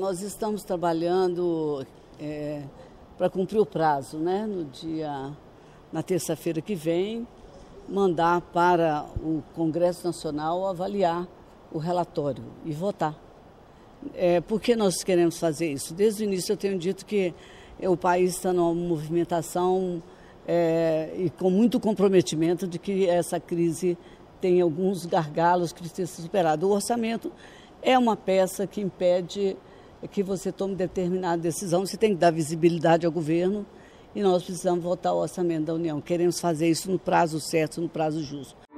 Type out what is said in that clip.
Nós estamos trabalhando é, para cumprir o prazo, né? No dia, na terça-feira que vem, mandar para o Congresso Nacional avaliar o relatório e votar. É, por que nós queremos fazer isso? Desde o início eu tenho dito que é, o país está numa movimentação é, e com muito comprometimento de que essa crise tem alguns gargalos que precisam ser superados. O orçamento é uma peça que impede é que você tome determinada decisão, você tem que dar visibilidade ao governo e nós precisamos votar o orçamento da União. Queremos fazer isso no prazo certo, no prazo justo.